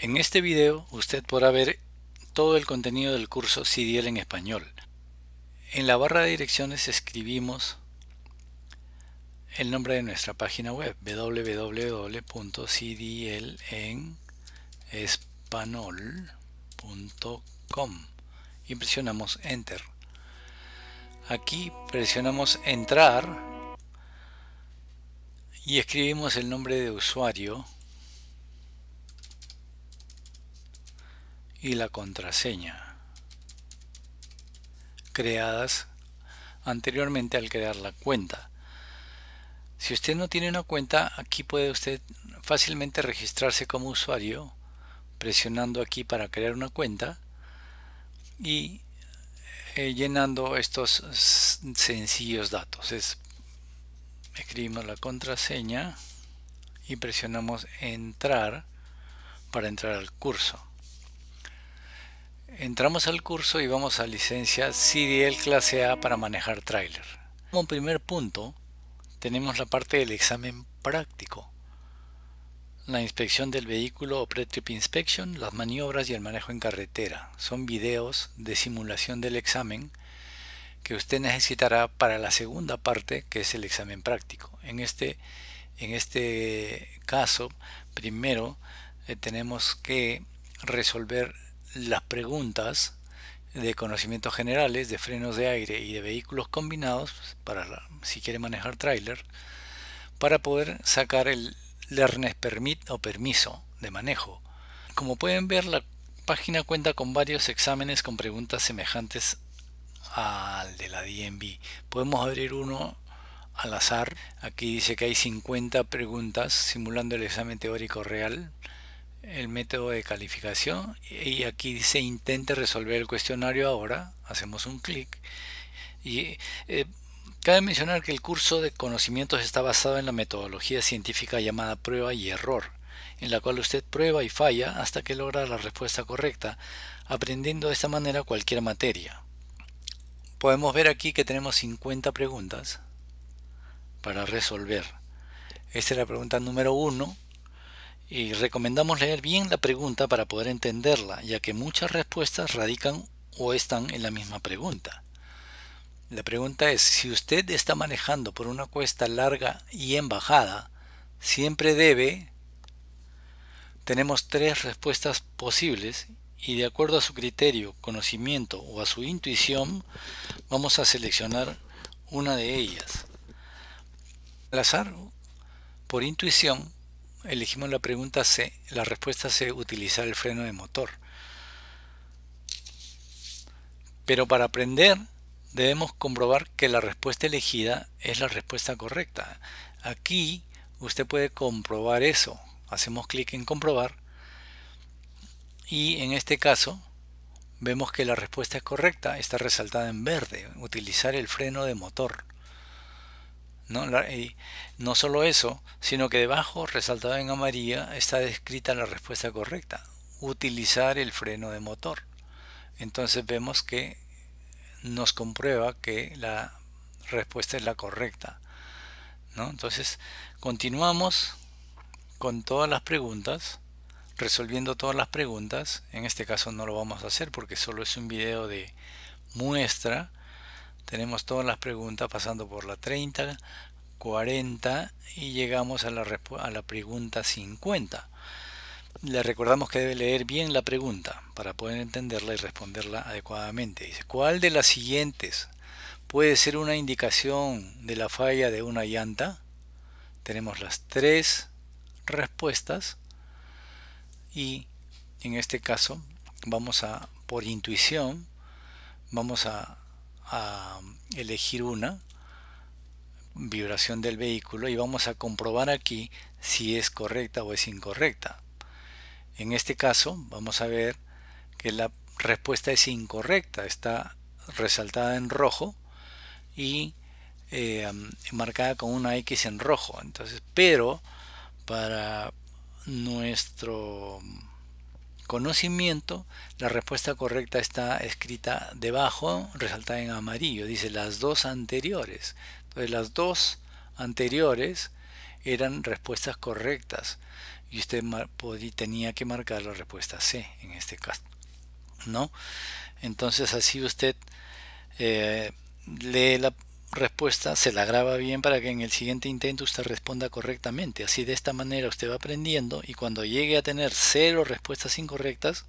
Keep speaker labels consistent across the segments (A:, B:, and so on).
A: En este video usted podrá ver todo el contenido del curso CDL en español. En la barra de direcciones escribimos el nombre de nuestra página web www.cdlenespanol.com y presionamos Enter. Aquí presionamos Entrar y escribimos el nombre de usuario y la contraseña creadas anteriormente al crear la cuenta. Si usted no tiene una cuenta, aquí puede usted fácilmente registrarse como usuario presionando aquí para crear una cuenta y eh, llenando estos sencillos datos. Es, escribimos la contraseña y presionamos entrar para entrar al curso. Entramos al curso y vamos a licencia CDL clase A para manejar tráiler. Como primer punto, tenemos la parte del examen práctico. La inspección del vehículo o pre-trip inspection, las maniobras y el manejo en carretera. Son videos de simulación del examen que usted necesitará para la segunda parte, que es el examen práctico. En este, en este caso, primero eh, tenemos que resolver las preguntas de conocimientos generales, de frenos de aire y de vehículos combinados, pues, para si quiere manejar trailer para poder sacar el Learner's Permit o permiso de manejo. Como pueden ver, la página cuenta con varios exámenes con preguntas semejantes al de la DMV. Podemos abrir uno al azar. Aquí dice que hay 50 preguntas simulando el examen teórico real el método de calificación y aquí dice intente resolver el cuestionario ahora hacemos un clic y eh, cabe mencionar que el curso de conocimientos está basado en la metodología científica llamada prueba y error en la cual usted prueba y falla hasta que logra la respuesta correcta aprendiendo de esta manera cualquier materia podemos ver aquí que tenemos 50 preguntas para resolver esta es la pregunta número 1 y recomendamos leer bien la pregunta para poder entenderla, ya que muchas respuestas radican o están en la misma pregunta. La pregunta es, si usted está manejando por una cuesta larga y en bajada, siempre debe... Tenemos tres respuestas posibles y de acuerdo a su criterio, conocimiento o a su intuición, vamos a seleccionar una de ellas. Al azar, por intuición, elegimos la pregunta C, la respuesta C, utilizar el freno de motor. Pero para aprender debemos comprobar que la respuesta elegida es la respuesta correcta. Aquí usted puede comprobar eso. Hacemos clic en comprobar y en este caso vemos que la respuesta es correcta, está resaltada en verde, utilizar el freno de motor. ¿no? Y no solo eso, sino que debajo, resaltado en amarilla, está descrita la respuesta correcta, utilizar el freno de motor. Entonces vemos que nos comprueba que la respuesta es la correcta. ¿no? Entonces continuamos con todas las preguntas, resolviendo todas las preguntas. En este caso no lo vamos a hacer porque solo es un video de muestra tenemos todas las preguntas pasando por la 30, 40 y llegamos a la, a la pregunta 50. Le recordamos que debe leer bien la pregunta para poder entenderla y responderla adecuadamente. Dice, ¿cuál de las siguientes puede ser una indicación de la falla de una llanta? Tenemos las tres respuestas y en este caso vamos a, por intuición, vamos a a elegir una vibración del vehículo y vamos a comprobar aquí si es correcta o es incorrecta. En este caso vamos a ver que la respuesta es incorrecta, está resaltada en rojo y eh, em, marcada con una X en rojo. Entonces, pero para nuestro conocimiento, la respuesta correcta está escrita debajo, resaltada en amarillo. Dice las dos anteriores. Entonces las dos anteriores eran respuestas correctas y usted tenía que marcar la respuesta C en este caso. ¿No? Entonces así usted eh, lee la, respuesta se la graba bien para que en el siguiente intento usted responda correctamente. Así de esta manera usted va aprendiendo y cuando llegue a tener cero respuestas incorrectas,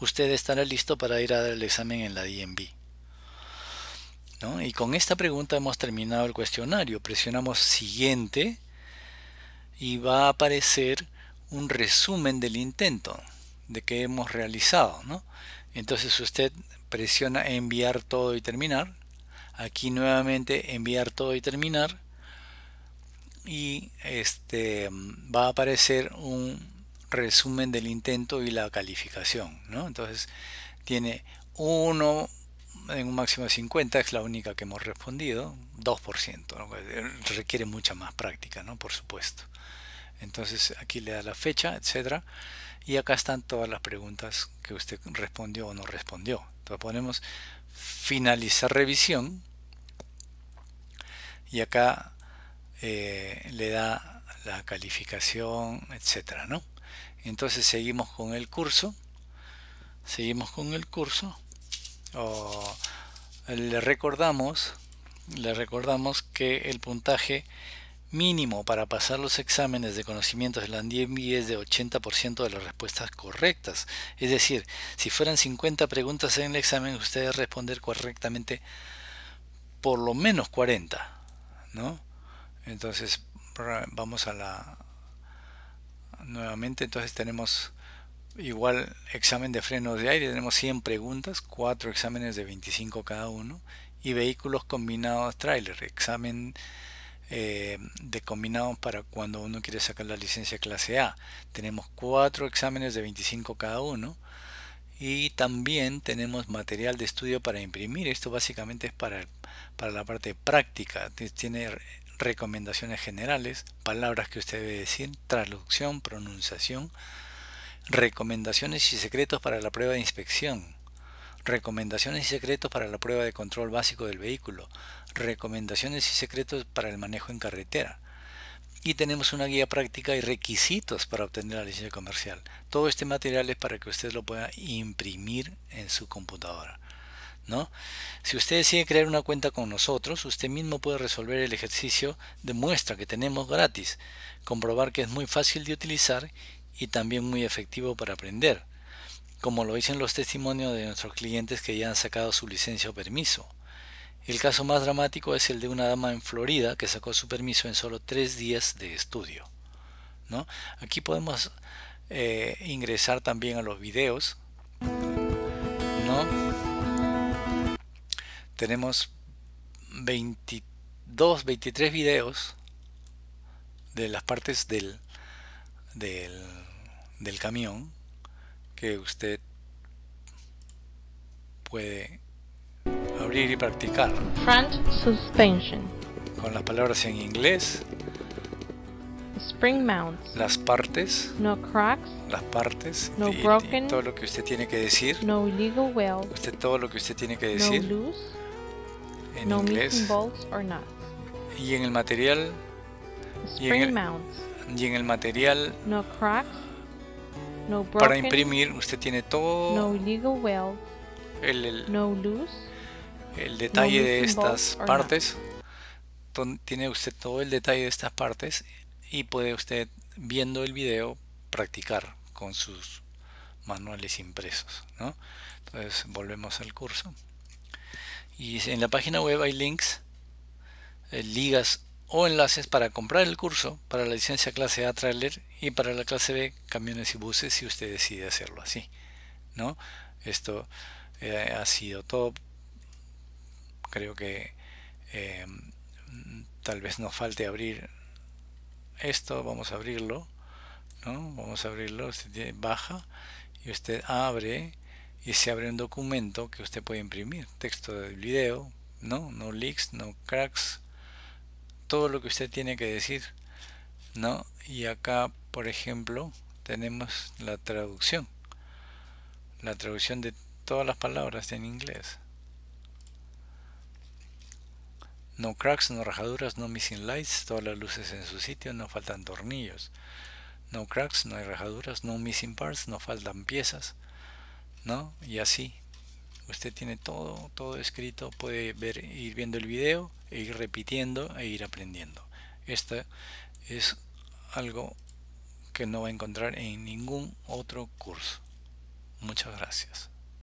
A: usted estará listo para ir a dar el examen en la DMV. ¿No? Y con esta pregunta hemos terminado el cuestionario. Presionamos siguiente y va a aparecer un resumen del intento de que hemos realizado. Entonces usted presiona enviar todo y terminar aquí nuevamente enviar todo y terminar y este va a aparecer un resumen del intento y la calificación ¿no? entonces tiene 1 en un máximo de 50 es la única que hemos respondido 2% requiere mucha más práctica ¿no? por supuesto entonces aquí le da la fecha etcétera y acá están todas las preguntas que usted respondió o no respondió entonces ponemos finalizar revisión y acá eh, le da la calificación etcétera ¿no? entonces seguimos con el curso seguimos con el curso o le recordamos le recordamos que el puntaje mínimo para pasar los exámenes de conocimientos de la y es de 80% de las respuestas correctas. Es decir, si fueran 50 preguntas en el examen, ustedes responder correctamente por lo menos 40, ¿no? Entonces, vamos a la nuevamente, entonces tenemos igual examen de frenos de aire, tenemos 100 preguntas, 4 exámenes de 25 cada uno y vehículos combinados trailer, examen eh, de combinados para cuando uno quiere sacar la licencia clase A. Tenemos cuatro exámenes de 25 cada uno y también tenemos material de estudio para imprimir. Esto básicamente es para, para la parte práctica. Tiene recomendaciones generales, palabras que usted debe decir, traducción, pronunciación, recomendaciones y secretos para la prueba de inspección recomendaciones y secretos para la prueba de control básico del vehículo, recomendaciones y secretos para el manejo en carretera. Y tenemos una guía práctica y requisitos para obtener la licencia comercial. Todo este material es para que usted lo pueda imprimir en su computadora. ¿No? Si usted decide crear una cuenta con nosotros, usted mismo puede resolver el ejercicio de muestra que tenemos gratis, comprobar que es muy fácil de utilizar y también muy efectivo para aprender, como lo dicen los testimonios de nuestros clientes que ya han sacado su licencia o permiso. El caso más dramático es el de una dama en Florida que sacó su permiso en solo tres días de estudio. ¿no? Aquí podemos eh, ingresar también a los videos. ¿no? Tenemos 22, 23 videos de las partes del, del, del camión que usted puede y practicar. Front suspension. Con las palabras en inglés. Spring Las partes. No cracks. Las partes. No broken. todo lo que usted tiene que decir. No Usted todo lo que usted tiene que decir. No loose. En inglés. Y en el material. y en el, mounts. Y en el material. No No broken. Para imprimir usted tiene todo. No El, el, no loose el detalle de estas partes. Tiene usted todo el detalle de estas partes y puede usted, viendo el video, practicar con sus manuales impresos. ¿no? Entonces volvemos al curso. Y en la página web hay links, eh, ligas o enlaces para comprar el curso para la licencia clase A trailer y para la clase B camiones y buses si usted decide hacerlo así. ¿no? Esto eh, ha sido todo creo que eh, tal vez nos falte abrir esto vamos a abrirlo ¿no? vamos a abrirlo baja y usted abre y se abre un documento que usted puede imprimir texto del video no no leaks no cracks todo lo que usted tiene que decir no y acá por ejemplo tenemos la traducción la traducción de todas las palabras en inglés No cracks, no rajaduras, no missing lights, todas las luces en su sitio, no faltan tornillos. No cracks, no hay rajaduras, no missing parts, no faltan piezas. ¿No? Y así. Usted tiene todo, todo escrito, puede ver, ir viendo el video e ir repitiendo e ir aprendiendo. Esto es algo que no va a encontrar en ningún otro curso. Muchas gracias.